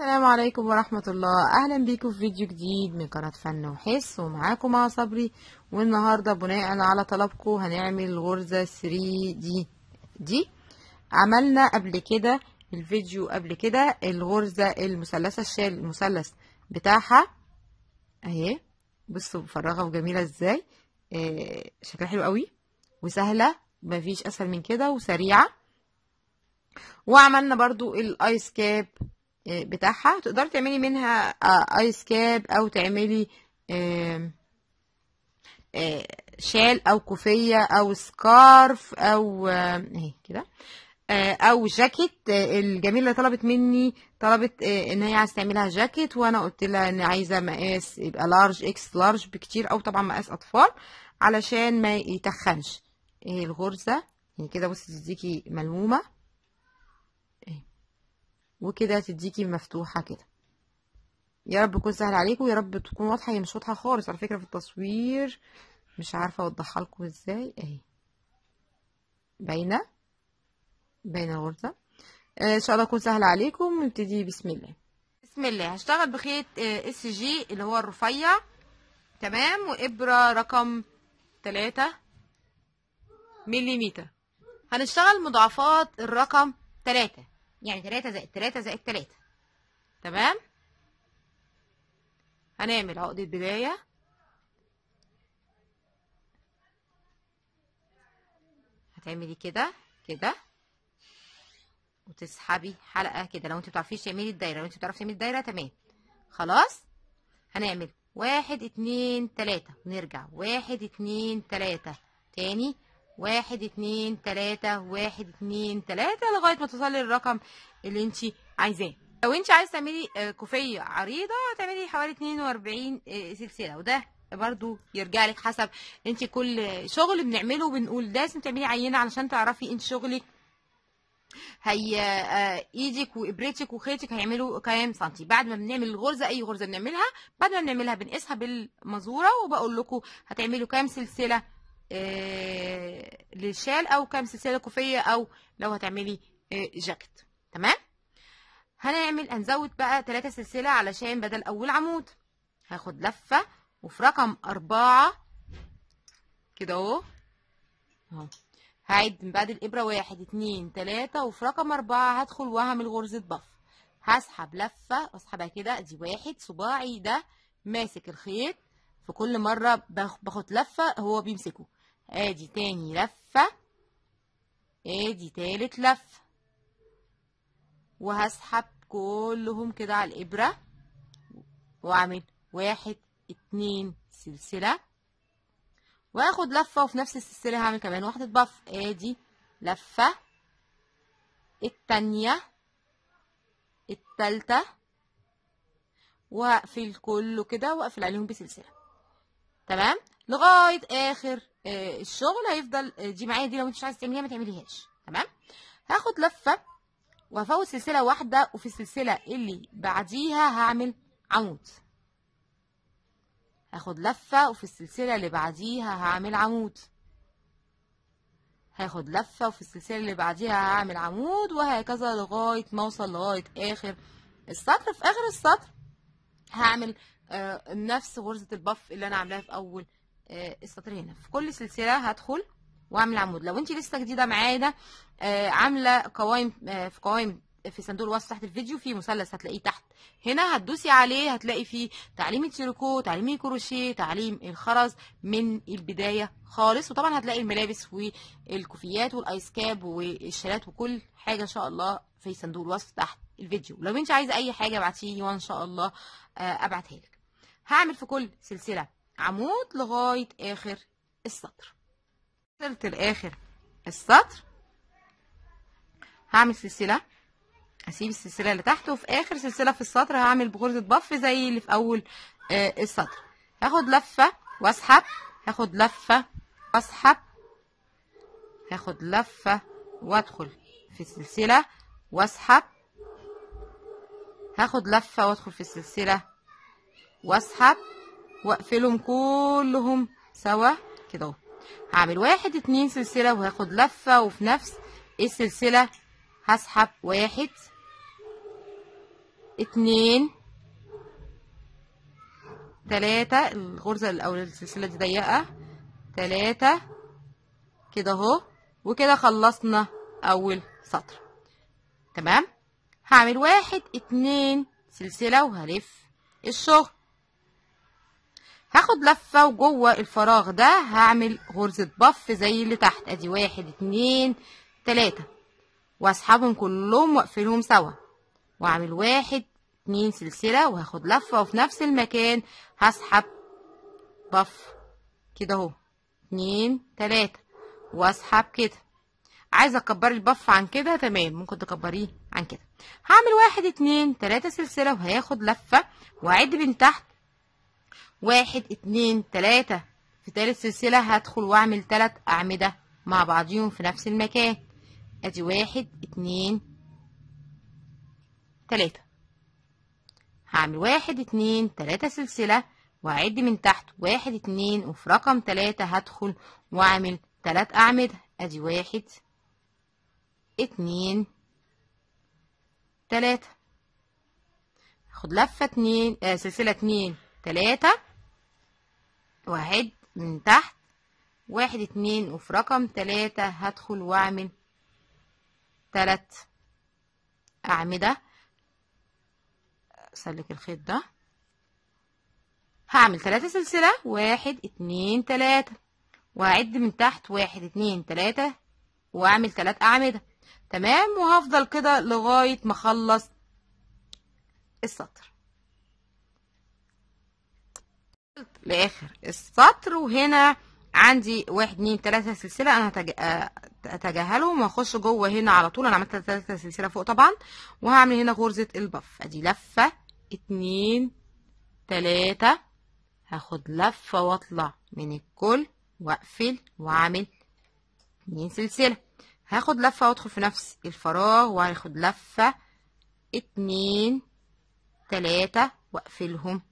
السلام عليكم ورحمة الله أهلا بكم في فيديو جديد من قناة فن وحس ومعاكم مع صبري والنهاردة بناء على طلبكم هنعمل غرزة 3 دي دي عملنا قبل كده الفيديو قبل كده الغرزة المثلثة الشال المثلث بتاعها اهي بصوا مفرغة وجميلة ازاي آه شكلها حلو قوي وسهلة مفيش اسهل من كده وسريعة وعملنا برضو الايس كاب بتاعها تقدري تعملي منها ايس آه، كاب او تعملي آه، شال او كوفيه او سكارف او اهي إيه كده آه، او جاكيت الجميله طلبت مني طلبت ان هي عايزه تعملها جاكيت وانا قلت لها ان عايزه مقاس يبقى لارج اكس لارج بكتير او طبعا مقاس اطفال علشان ما يتخنش ايه الغرزه يعني كده بصي تديكي ملمومه وكده تديكي مفتوحة كده يا رب تكون سهل عليكم ويا رب تكون واضحة هي مش واضحة خالص على فكرة في التصوير مش عارفة اوضحها لكم ازاي اهي باينة باينة الغرزة آه ان شاء الله تكون سهلة عليكم نبتدي بسم الله بسم الله هشتغل بخيط اس آه، جي اللي هو الرفيع تمام وابرة رقم تلاتة مليمتر هنشتغل مضاعفات الرقم تلاتة يعني تلاتة زائد تلاتة زائد تلاتة تمام هنعمل عقدة بداية هتعملي كده كده وتسحبي حلقة كده لو انت بتعرفيش تعملي الدايرة لو انت بتعرفي تعملي الدايرة تمام خلاص هنعمل واحد اتنين تلاتة ونرجع واحد اتنين تلاتة تاني واحد اتنين تلاتة واحد اتنين تلاتة لغاية ما توصلي للرقم اللي انت عايزاه لو انت عايز تعملي آه، كوفية عريضة هتعملي حوالي اتنين واربعين آه، سلسلة وده برضو يرجع لك حسب انت كل شغل بنعمله بنقول لازم تعملي عينة علشان تعرفي انت شغلك هي آه، ايدك وابرتك وخيطك هيعملوا كام سنتي بعد ما بنعمل الغرزه اي غرزه بنعملها بعد ما بنعملها بنقيسها بالمزوره وبقول لكم هتعملوا كام سلسله آه، للشال او كام سلسله كوفيه او لو هتعملي آه، جاكيت تمام هنعمل هنزود بقى ثلاثة سلسله علشان بدل اول عمود هاخد لفه وفي رقم أربعة كده اهو اهو هعد من بعد الإبرة واحد اتنين تلاتة وفي رقم أربعة هدخل وهعمل غرزة بف هسحب لفة واسحبها كده دي واحد صباعي ده ماسك الخيط في كل مرة باخد لفة هو بيمسكه ادي تاني لفة ادي تالت لفة وهسحب كلهم كده على الإبرة واعمل واحد اتنين سلسلة واخد لفة وفي نفس السلسلة هعمل كمان واحدة بف ادي لفة التانية التالتة واقفل كله كده واقفل عليهم بسلسلة تمام لغاية اخر آه، الشغل هيفضل آه، دي معايا دي لو انت مش عايز تعمليها ما تعمليهاش تمام هاخد لفه وهفوت سلسله واحده وفي السلسله اللي بعديها هعمل عمود هاخد لفه وفي السلسله اللي بعديها هعمل عمود هاخد لفه وفي السلسله اللي بعديها هعمل عمود وهكذا لغايه ما اوصل لغايه اخر السطر في اخر السطر هعمل آه نفس غرزه البف اللي انا عاملاها في اول آه، السطر هنا في كل سلسله هدخل واعمل عمود لو انت لسه جديده معايا ده آه، عامله قوايم آه، في قوايم في صندوق الوصف تحت الفيديو في مثلث هتلاقيه تحت هنا هتدوسي عليه هتلاقي فيه تعليم التيريكو تعليم الكروشيه تعليم الخرز من البدايه خالص وطبعا هتلاقي الملابس والكوفيات والايس كاب والشالات وكل حاجه ان شاء الله في صندوق الوصف تحت الفيديو لو انت عايزه اي حاجه ابعتيلي وان شاء الله ابعتها لك هعمل في كل سلسله عمود لغاية آخر السطر وصلت لآخر السطر هعمل سلسلة هسيب السلسلة اللي تحت وفي آخر سلسلة في السطر هعمل بغرزة بف زي اللي في أول آه السطر هاخد لفة واسحب هاخد لفة واسحب هاخد لفة وادخل في السلسلة واسحب هاخد لفة وادخل في السلسلة واسحب واقفلهم كلهم سوا كده اهو هعمل واحد اتنين سلسله وهاخد لفه وفي نفس السلسله هسحب واحد اتنين تلاتة الغرزة أو السلسلة دي ضيقة تلاتة كده اهو وكده خلصنا أول سطر تمام هعمل واحد اتنين سلسلة وهلف الشغل هاخد لفه وجوه الفراغ ده هعمل غرزه بف زي اللي تحت ادي واحد اتنين تلاته واسحبهم كلهم واقفلهم سوا واعمل واحد اتنين سلسله وهاخد لفه وفي نفس المكان هسحب بف كده اهو اتنين تلاته واسحب كده عايزه اكبر البف عن كده تمام ممكن تكبريه عن كده هعمل واحد اتنين تلاته سلسله وهاخد لفه واعد من تحت واحد اتنين تلاتة في تالت سلسلة هدخل واعمل تلات أعمدة مع بعضيهم في نفس المكان ادي واحد اتنين تلاتة هعمل واحد اتنين تلاتة سلسلة وهعد من تحت واحد اتنين وفي رقم تلاتة هدخل واعمل تلات أعمدة ادي واحد اتنين تلاتة هاخد لفة اتنين آه سلسلة اتنين تلاتة وهعد من تحت واحد اتنين وفي رقم تلاتة هدخل واعمل تلات أعمدة سلك الخيط ده هعمل تلاتة سلسلة واحد اتنين تلاتة وهعد من تحت واحد اتنين تلاتة واعمل تلات أعمدة تمام وهفضل كده لغاية ما اخلص السطر لاخر السطر وهنا عندي واحد اتنين تلاتة سلسلة انا هتجاهلهم اتجاهلهم واخش جوه هنا على طول انا عملت تلاتة سلسلة فوق طبعا وهعمل هنا غرزة البف ادي لفة اتنين تلاتة هاخد لفة واطلع من الكل واقفل واعمل اتنين سلسلة هاخد لفة وادخل في نفس الفراغ وهاخد لفة اتنين تلاتة واقفلهم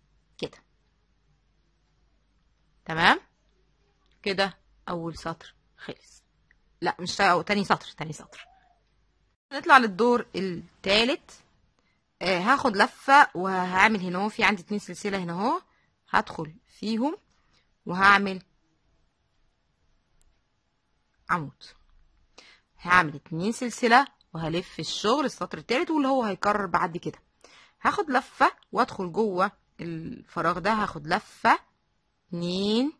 تمام كده اول سطر خلص لا مش أو تاني سطر تاني سطر نطلع للدور التالت آه هاخد لفه وهعمل هنا اهو في عندي اتنين سلسله هنا اهو هدخل فيهم وهعمل عمود هعمل اتنين سلسله وهلف الشغل السطر التالت واللي هو هيكرر بعد كده هاخد لفه وادخل جوه الفراغ ده هاخد لفه اتنين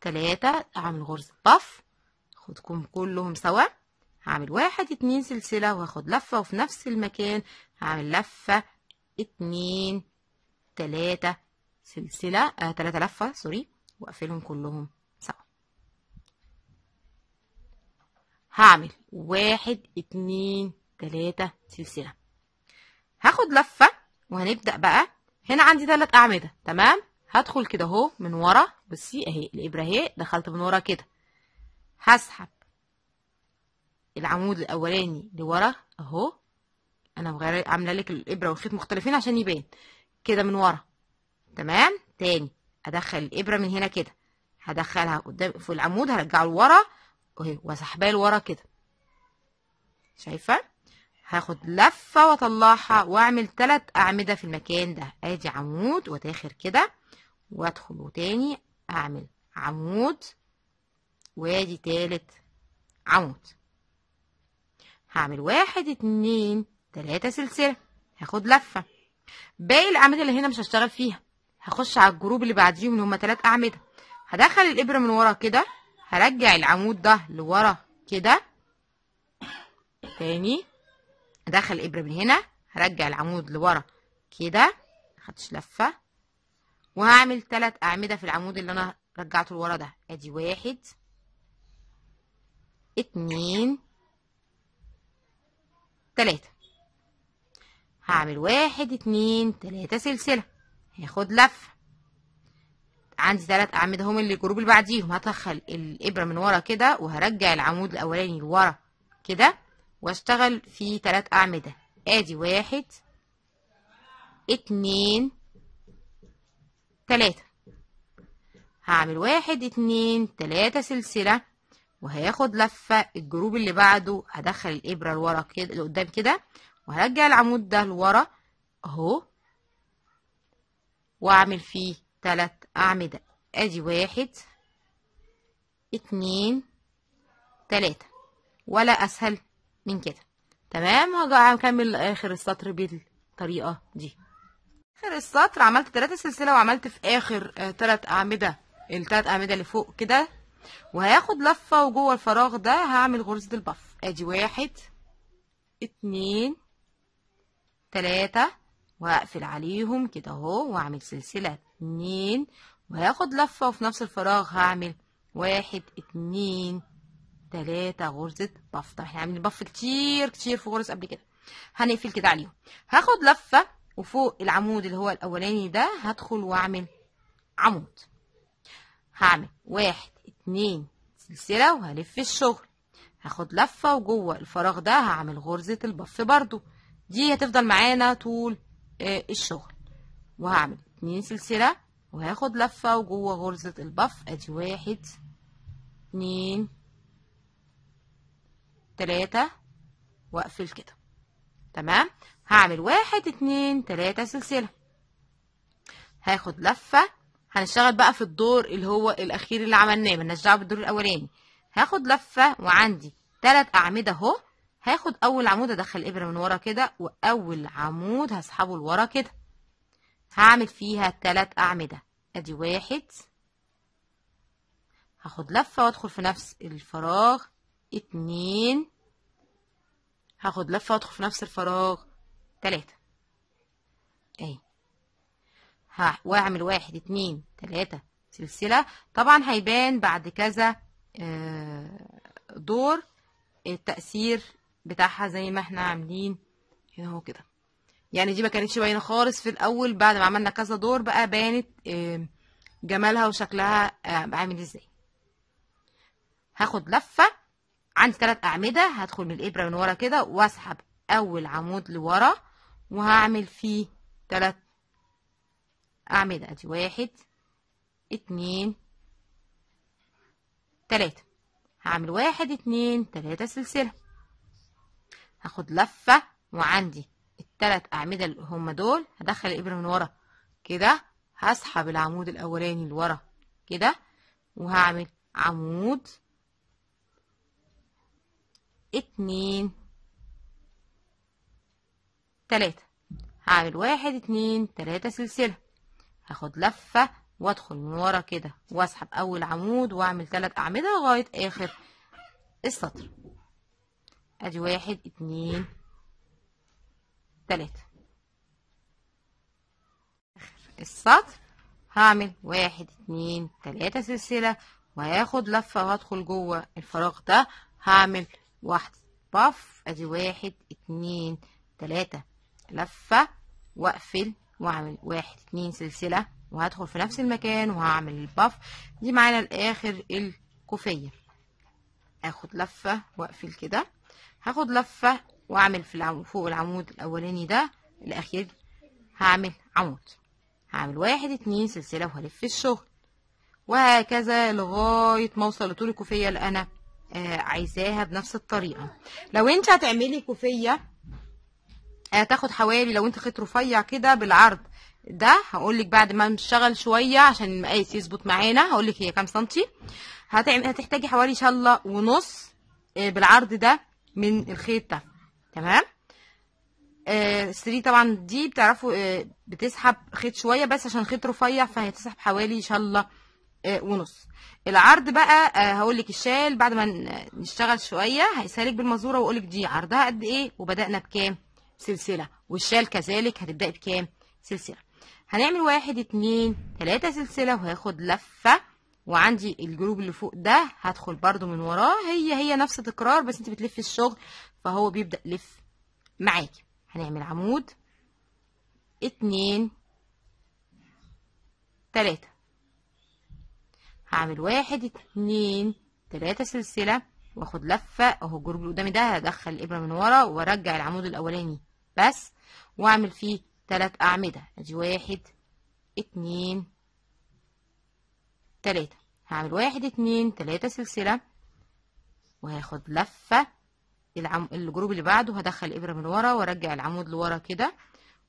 تلاتة اعمل غرزة بف خدكم كلهم سوا هعمل واحد اتنين سلسلة وهاخد لفة وفي نفس المكان هعمل لفة اتنين تلاتة سلسلة آه تلاتة لفة سوري واقفلهم كلهم سوا هعمل واحد اتنين تلاتة سلسلة هاخد لفة وهنبدأ بقى هنا عندي تلات أعمدة تمام هدخل كده اهو من ورا بصي اهي الابره اهي دخلت من ورا كده هسحب العمود الاولاني لورا اهو انا عامله لك الابره والخيط مختلفين عشان يبان كده من ورا تمام تاني ادخل الابره من هنا كده هدخلها قدام في العمود هرجعه لورا اهي واسحبها لورا كده شايفه هاخد لفه واطلعها واعمل ثلاث اعمده في المكان ده ادي عمود وتاخر كده وادخل وتاني اعمل عمود وادي تالت عمود هعمل واحد اتنين تلاتة سلسلة هاخد لفة باقي الاعمدة اللي هنا مش هشتغل فيها هخش على الجروب اللي بعديهم اللي هما تلات اعمدة هدخل الابرة من ورا كده هرجع العمود ده لورا كده تاني ادخل الابرة من هنا هرجع العمود لورا كده خدتش لفة وهعمل تلات اعمده في العمود اللي انا رجعته لورا ده ادي واحد اتنين تلاته هعمل واحد اتنين تلاته سلسله هاخد لفه عندي تلات اعمده هم اللي الجروب اللي بعديهم هدخل الابره من ورا كده وهرجع العمود الاولاني لورا كده واشتغل في تلات اعمده ادي واحد اتنين تلاتة هعمل واحد اتنين تلاتة سلسلة وهياخد لفة الجروب اللي بعده هدخل الإبرة لورا كده لقدام كده وهرجع العمود ده لورا اهو واعمل فيه تلات أعمدة ادي واحد اتنين تلاتة ولا أسهل من كده تمام هكمل آخر السطر بالطريقة دي اخر السطر عملت تلاتة سلسلة وعملت في اخر آه تلات اعمدة التلات اعمدة اللي فوق كده وهاخد لفة وجوه الفراغ ده هعمل غرزة البف ادي واحد اتنين تلاتة وهقفل عليهم كده اهو واعمل سلسلة اتنين وهاخد لفة وفي نفس الفراغ هعمل واحد اتنين تلاتة غرزة بف طب احنا عاملين بف كتير كتير في غرز قبل كده هنقفل كده عليهم هاخد لفة وفوق العمود اللي هو الاولاني ده هدخل واعمل عمود هعمل واحد اتنين سلسلة وهلف الشغل هاخد لفة وجوه الفراغ ده هعمل غرزة البف برضو دي هتفضل معانا طول آه، الشغل وهعمل اتنين سلسلة وهاخد لفة وجوه غرزة البف ادي واحد اتنين تلاتة واقفل كده تمام هعمل واحد اتنين تلاتة سلسلة هاخد لفة هنشتغل بقى في الدور اللي هو الأخير اللي عملناه ملناش دعوة بالدور الأولاني هاخد لفة وعندي تلات أعمدة أهو هاخد أول عمود أدخل الإبرة من ورا كده وأول عمود هسحبه لورا كده هعمل فيها تلات أعمدة أدي واحد هاخد لفة وأدخل في نفس الفراغ اتنين هاخد لفة وأدخل في نفس الفراغ تلاتة اهي واعمل واحد اتنين تلاتة سلسلة طبعا هيبان بعد كذا آه، دور التأثير بتاعها زي ما احنا عاملين هنا اهو كده يعني دي ما كانتش باينة خالص في الأول بعد ما عملنا كذا دور بقى بانت جمالها وشكلها آه، عامل ازاي هاخد لفة عندي تلات أعمدة هدخل من الإبرة من ورا كده واسحب أول عمود لورا وهعمل فيه تلات أعمدة ادي واحد اتنين تلاتة هعمل واحد اتنين تلاتة سلسلة هاخد لفة وعندي التلات اعمدة اللي هما دول هدخل الابرة من ورا كده هسحب العمود الاولاني لورا كده وهعمل عمود اتنين تلاتة هعمل واحد اتنين تلاتة سلسلة هاخد لفة وادخل من ورا كده واسحب اول عمود واعمل تلات اعمدة لغاية اخر السطر ادي واحد اتنين تلاتة آخر السطر هعمل واحد اتنين تلاتة سلسلة وهاخد لفة وادخل جوه الفراغ ده هعمل واحد بف ادي واحد اتنين تلاتة لفة واقفل واعمل واحد اتنين سلسلة وهدخل في نفس المكان وهعمل الباف دي معانا لاخر الكوفية اخد لفة واقفل كده هاخد لفة واعمل في فوق العمود الاولاني ده الاخير هعمل عمود هعمل واحد اتنين سلسلة وهلف الشغل وهكذا لغاية ما اوصل لطول الكوفية اللي انا آه عايزاها بنفس الطريقة لو انت هتعملي كوفية هتاخد آه، حوالي لو انت خيط رفيع كده بالعرض ده هقولك بعد ما نشتغل شويه عشان المقاس يظبط معانا هقولك هي كام سنتي هتحتاجي حوالي شله ونص آه، بالعرض ده من الخيط ده تمام السري آه، طبعا دي بتعرفوا بتسحب خيط شويه بس عشان خيط رفيع فهتسحب حوالي شله ونص العرض بقى هقولك الشال بعد ما نشتغل شويه هيسالك بالمزوره واقولك دي عرضها قد ايه وبدانا بكام سلسلة والشال كذلك هتبدأي بكام سلسلة هنعمل واحد اتنين تلاتة سلسلة وهاخد لفة وعندي الجروب اللي فوق ده هدخل برضو من وراه هي هي نفس تكرار بس انت بتلفي الشغل فهو بيبدأ لف معاكي هنعمل عمود اتنين تلاتة هعمل واحد اتنين تلاتة سلسلة واخد لفة اهو الجروب اللي قدامي ده هدخل الابرة من ورا وارجع العمود الاولاني بس واعمل فيه تلات أعمدة ادي واحد اتنين تلاتة هعمل واحد اتنين تلاتة سلسلة وهاخد لفة العم... الجروب اللي بعده هدخل الإبرة من ورا وارجع العمود لورا كده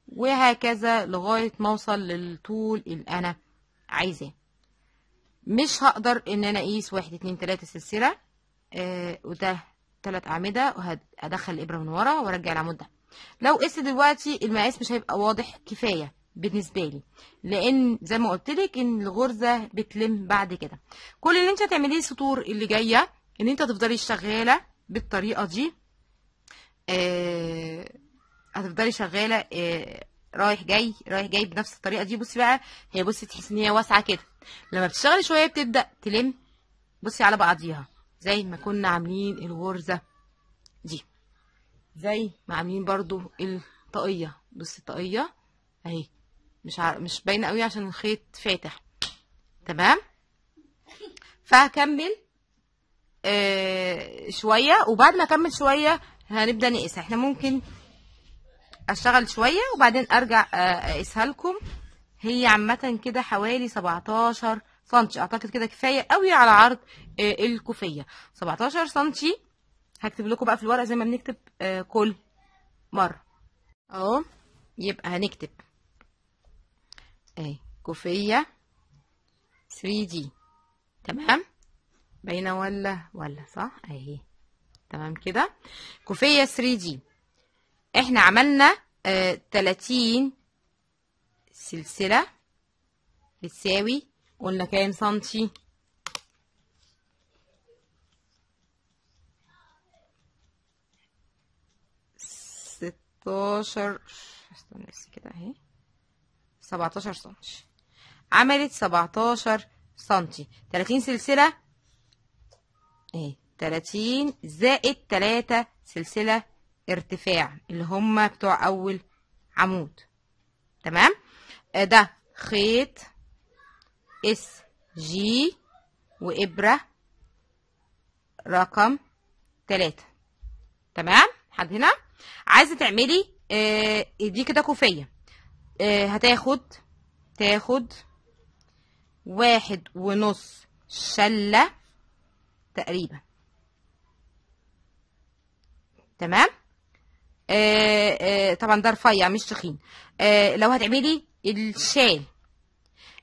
وهكذا لغاية ما اوصل للطول اللي أنا عايزاه مش هقدر ان انا اقيس واحد اتنين تلاتة سلسلة آه وده تلات أعمدة وهدخل الإبرة من ورا وارجع العمود ده لو قست دلوقتي المقاس مش هيبقى واضح كفايه بالنسبه لي لان زي ما قلت لك ان الغرزه بتلم بعد كده كل اللي انت هتعمليه السطور اللي جايه ان انت تفضلي شغاله بالطريقه دي آه هتفضلي شغاله آه رايح جاي رايح جاي بنفس الطريقه دي بصي بقى هي بصي تحس ان هي واسعه كده لما بتشتغلي شويه بتبدا تلم بصي على بعضيها زي ما كنا عاملين الغرزه دي زي ما عاملين برضو الطاقية بص الطاقية اهي مش عار... مش باينة قوي عشان الخيط فاتح تمام فهكمل آه شوية وبعد ما اكمل شوية هنبدأ نقيس احنا ممكن اشتغل شوية وبعدين ارجع آه اقيسها لكم هي عامة كده حوالي 17 سنتي اعتقد كده كفاية قوي على عرض آه الكوفية 17 سنتي هكتب لكم بقى في الورقه زي ما بنكتب آه، كل مره اهو يبقى هنكتب اهي كوفيه 3 دي تمام باينه ولا ولا صح اهي تمام كده كوفيه 3 دي احنا عملنا آه 30 سلسله بتساوي قلنا كام سنتي سبعتاشر استنى بس كده اهي سبعتاشر سنتي عملت سبعتاشر سنتي تلاتين سلسلة اهي تلاتين زائد تلاتة سلسلة ارتفاع اللي هما بتوع أول عمود تمام آه، ده خيط اس جي وإبرة رقم تلاتة تمام لحد هنا عايزه تعملي آه دي كده كوفيه آه هتاخد تاخد واحد ونص شله تقريبا تمام آه آه طبعا ده رفيع مش تخين آه لو هتعملي الشال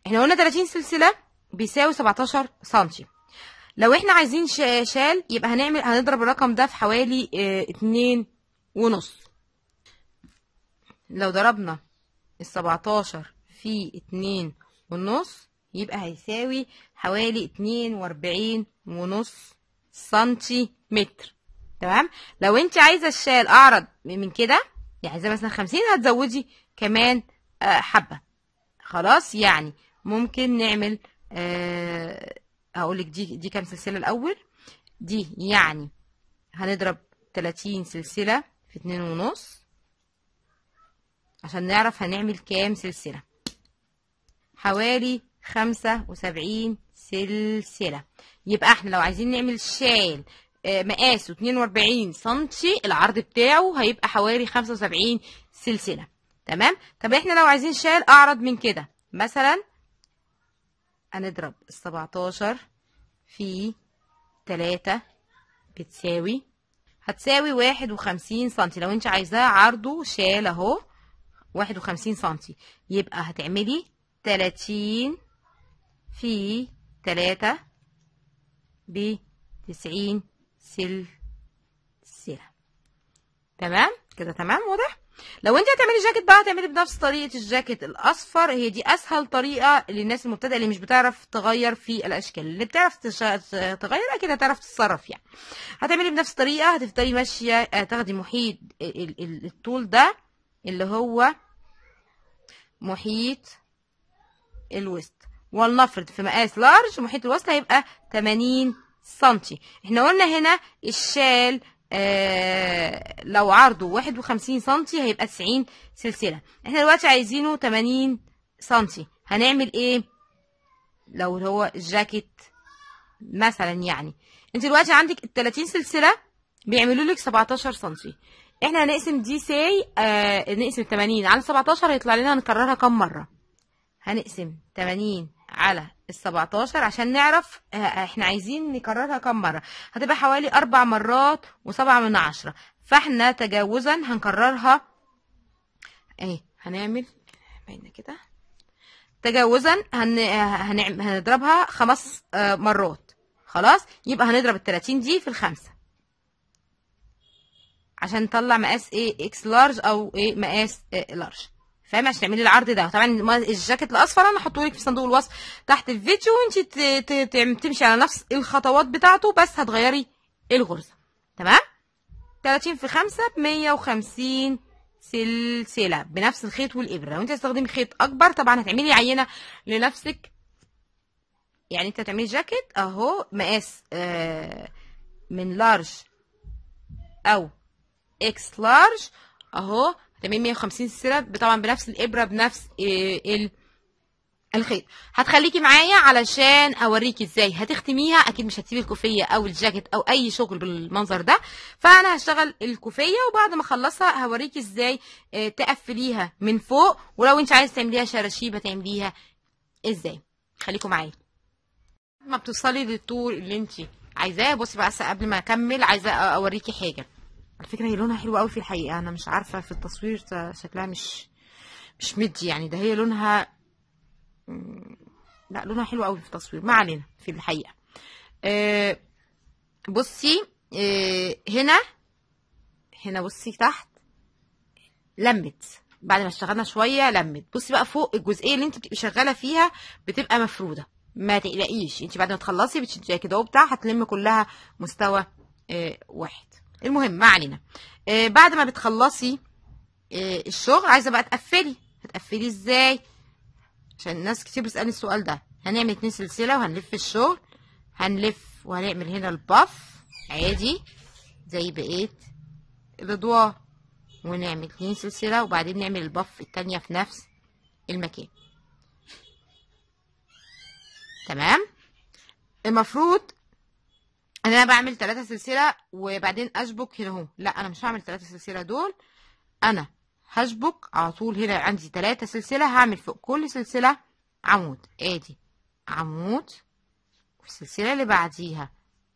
احنا قلنا 30 سلسله بيساوي 17 سنتي لو احنا عايزين شال يبقى هنعمل هنضرب الرقم ده في حوالي 2 آه، ونص لو ضربنا السبعتاشر في اتنين ونص يبقى هيساوي حوالي اتنين واربعين ونص سنتي متر تمام لو انت عايزه الشال اعرض من كده يعني عايزه مثلا خمسين هتزودي كمان آه، حبه خلاص يعني ممكن نعمل أه هقول لك دي دي كام سلسله الاول دي يعني هنضرب تلاتين سلسله في اتنين ونص عشان نعرف هنعمل كام سلسلة حوالي خمسة وسبعين سلسلة يبقى احنا لو عايزين نعمل شال آه، مقاسه 42 سنتي العرض بتاعه هيبقى حوالي 75 سلسله تمام طب احنا لو عايزين شال اعرض من كده مثلا هنضرب السبعتاشر 17 في 3 بتساوي هتساوي واحد وخمسين سنتي لو انت عايزاه عرضه شال اهو واحد وخمسين سنتي يبقى هتعملي تلاتين في تلاتة بتسعين سلسلة تمام كده تمام واضح لو انت هتعملي جاكيت بقى هتعملي بنفس طريقه الجاكيت الاصفر هي دي اسهل طريقه للناس المبتدئه اللي مش بتعرف تغير في الاشكال اللي بتعرف تغير اكيد هتعرف تتصرف يعني هتعملي بنفس الطريقه هتفضلي ماشيه آه، تاخدي محيط الطول ده اللي هو محيط الوسط ولنفرض في مقاس لارج محيط الوسط هيبقى 80 سنتي احنا قلنا هنا الشال آه، لو عرضه 51 سنتي هيبقى 90 سلسلة احنا دلوقتي عايزينه 80 سنتي هنعمل ايه لو هو الجاكيت مثلا يعني انت دلوقتي عندك ال 30 سلسلة بيعملوا لك 17 سنتي احنا هنقسم دي ساي آه نقسم 80 على 17 هيطلع لنا هنكررها كام مرة هنقسم 80 على ال 17 عشان نعرف آه، آه، احنا عايزين نكررها كم مره هتبقى حوالي اربع مرات وسبعة من عشرة فاحنا تجاوزا هنكررها ايه هنعمل بينا كده تجاوزا هن... هنعمل هنضربها خمس آه، مرات خلاص يبقى هنضرب ال 30 دي في الخمسه عشان نطلع مقاس ايه اكس لارج او ايه مقاس إيه لارج فاهمه عشان تعملي العرض ده طبعا الجاكيت الاصفر انا هحطه لك في صندوق الوصف تحت الفيديو وانت تمشي على نفس الخطوات بتاعته بس هتغيري الغرزه تمام 30 في 5 ب 150 سلسله بنفس الخيط والابره وانت هتستخدمي خيط اكبر طبعا هتعملي عينه لنفسك يعني انت هتعملي جاكيت اهو مقاس آه، من لارج او اكس لارج اهو تمام 150 سلسله طبعا بنفس الابره بنفس آه، ال الخيط هتخليكي معايا علشان اوريكي ازاي هتختميها اكيد مش هتسيبي الكوفيه او الجاكيت او اي شغل بالمنظر ده فانا هشتغل الكوفيه وبعد ما اخلصها هوريكي ازاي آه، تقفليها من فوق ولو انت عايزه تعمليها شراشيب هتعمليها ازاي خليكم معايا ما بتوصلي للطول اللي انت عايزاه بصي بقى قبل ما اكمل عايزه اوريكي حاجه الفكرة هي لونها حلو قوي في الحقيقة انا مش عارفة في التصوير شكلها مش مش مدي يعني ده هي لونها لا لونها حلو قوي في التصوير ما علينا في الحقيقة آه، بصي آه، هنا هنا بصي تحت لمت بعد ما اشتغلنا شويه لمت بصي بقى فوق الجزئيه اللي انت بتبقي شغاله فيها بتبقى مفروده ما تقلقيش انت بعد ما تخلصي بتشديها كده وبتاع هتلم كلها مستوى آه، واحد المهم ما علينا آه بعد ما بتخلصي آه الشغل عايزه بقى تقفلي هتقفلي ازاي عشان الناس كتير بتسالني السؤال ده هنعمل اتنين سلسله وهنلف الشغل هنلف وهنعمل هنا الباف عادي زي بقيه الاضواء ونعمل اتنين سلسله وبعدين نعمل الباف التانيه في نفس المكان تمام المفروض انا بعمل ثلاثة سلسلة وبعدين اشبك هنا اهو لا انا مش هعمل ثلاثة سلسلة دول انا هشبك على طول هنا عندي ثلاثة سلسلة هعمل فوق كل سلسلة عمود ادي عمود في السلسلة اللي بعديها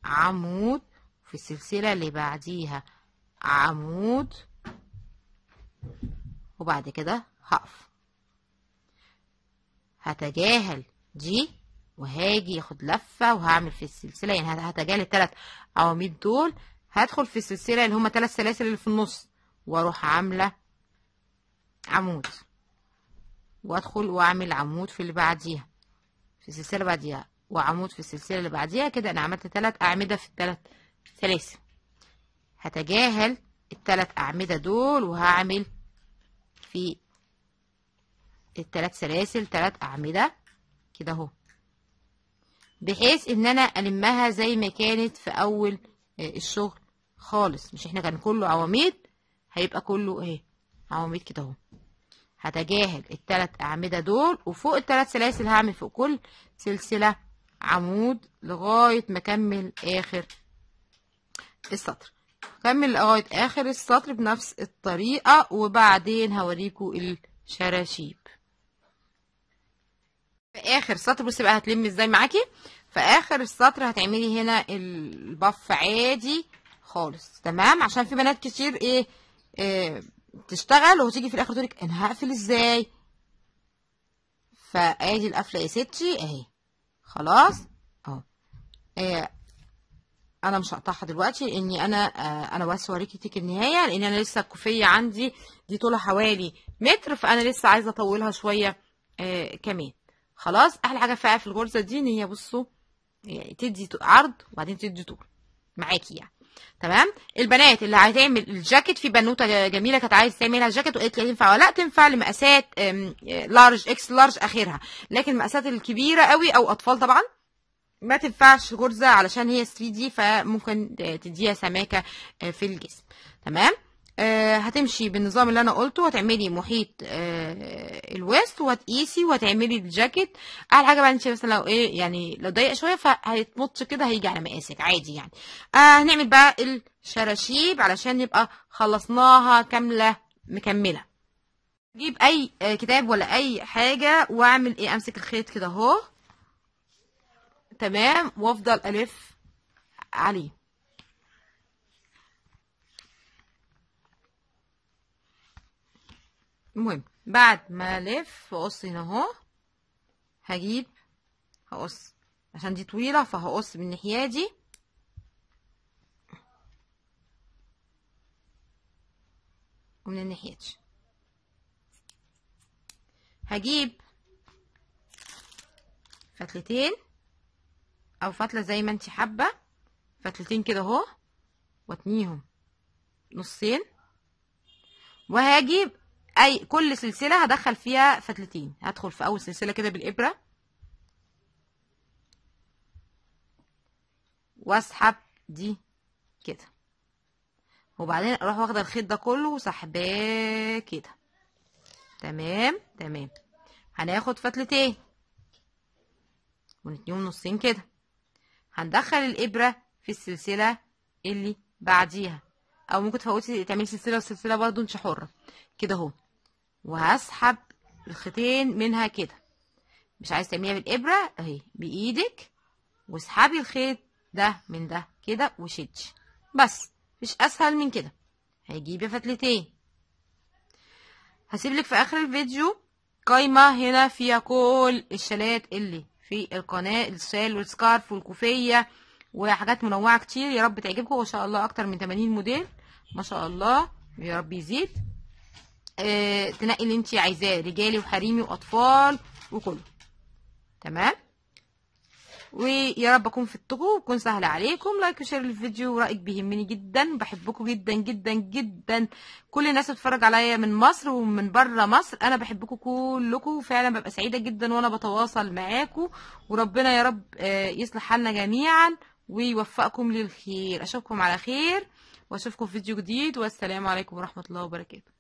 عمود في السلسلة اللي بعديها عمود وبعد كده هقف هتجاهل دي وهاجي ياخد لفة وهعمل في السلسلة يعني هتجاهل التلات عواميد دول هدخل في السلسلة اللي هما تلات سلاسل اللي في النص واروح عاملة عمود وادخل واعمل عمود في اللي بعديها في السلسلة اللي بعديها وعمود في السلسلة اللي بعديها كده انا عملت تلات اعمدة في التلات سلاسل هتجاهل التلات اعمدة دول وهعمل في التلات سلاسل تلات اعمدة كده اهو بحيث ان انا المها زي ما كانت في اول آه، الشغل خالص مش احنا كان كله عواميد هيبقى كله ايه عواميد كده اهو هتجاهل التلات اعمده دول وفوق التلات سلاسل هعمل فوق كل سلسله عمود لغايه ما اكمل اخر السطر كمل لغايه اخر السطر بنفس الطريقه وبعدين هوريكم الشراشيب في اخر سطر بصي بقى هتلم ازاي معاكي في اخر السطر هتعملي هنا البف عادي خالص تمام عشان في بنات كتير ايه, إيه تشتغل وتيجي في الاخر تقولك انا هقفل ازاي فادي القفله يا ستي اهي خلاص اهو إيه انا مش هقطعها دلوقتي لاني انا آه انا بس اوريكي تيك النهايه لان انا لسه الكوفيه عندي دي طولها حوالي متر فانا لسه عايزه اطولها شويه آه كمان خلاص احلى حاجه فيها في الغرزه دي ان هي بصوا يعني تدي عرض وبعدين تدي طول معاكي يعني تمام البنات اللي هتعمل الجاكيت في بنوته جميله كانت عايزه تعملها جاكيت وقالت لي تنفع ولا لا تنفع لمقاسات لارج اكس لارج اخرها لكن المقاسات الكبيره قوي او اطفال طبعا ما تنفعش غرزه علشان هي 3 دي فممكن تديها سماكه آه، في الجسم تمام آه، هتمشي بالنظام اللي انا قلته هتعملي محيط آه، الويست وتقيسي وتعملي الجاكيت اعلى حاجه بقى انت مثلا لو ايه يعني لو ضيق شويه فهيتمطش كده هيجي على مقاسك عادي يعني آه هنعمل بقى الشراشيب علشان نبقى خلصناها كامله مكمله جيب اي كتاب ولا اي حاجه واعمل ايه امسك الخيط كده اهو تمام وافضل الف عليه المهم بعد ما الف واقص هنا اهو هجيب هقص عشان دي طويله فهقص من الناحيه دي ومن الناحيه دي هجيب فتلتين او فتله زي ما انت حابه فتلتين كده اهو واتنيهم نصين وهجيب اي كل سلسله هدخل فيها فتلتين هدخل في اول سلسله كده بالابره واسحب دي كده وبعدين اروح واخده الخيط ده كله وسحباه كده تمام تمام هناخد فتلتين ونتنيهم نصين كده هندخل الابره في السلسله اللي بعديها او ممكن تفوتي تعملي سلسله وسلسله برضو انت حره كده اهو وهسحب الخيطين منها كده مش عايز تعمليها بالابره اهي بايدك واسحبي الخيط ده من ده كده وشدي بس مش اسهل من كده هيجيبي فتلتين هسيب لك في اخر الفيديو قايمه هنا فيها كل الشالات اللي في القناه الشال والسكارف والكوفيه وحاجات منوعه كتير يا رب تعجبكم وان شاء الله اكتر من 80 موديل ما شاء الله يا رب يزيد آه، تنقي اللي انت عايزاه رجالي وحريمي واطفال وكله تمام ويا رب اكون في التوب وكون سهله عليكم لايك وشير الفيديو ورايك بيهمني جدا بحبكم جدا جدا جدا كل الناس بتتفرج عليا من مصر ومن بره مصر انا بحبكم كلكم فعلا ببقى سعيده جدا وانا بتواصل معاكم وربنا يا رب آه، يصلح حالنا جميعا ويوفقكم للخير اشوفكم على خير واشوفكم في فيديو جديد والسلام عليكم ورحمه الله وبركاته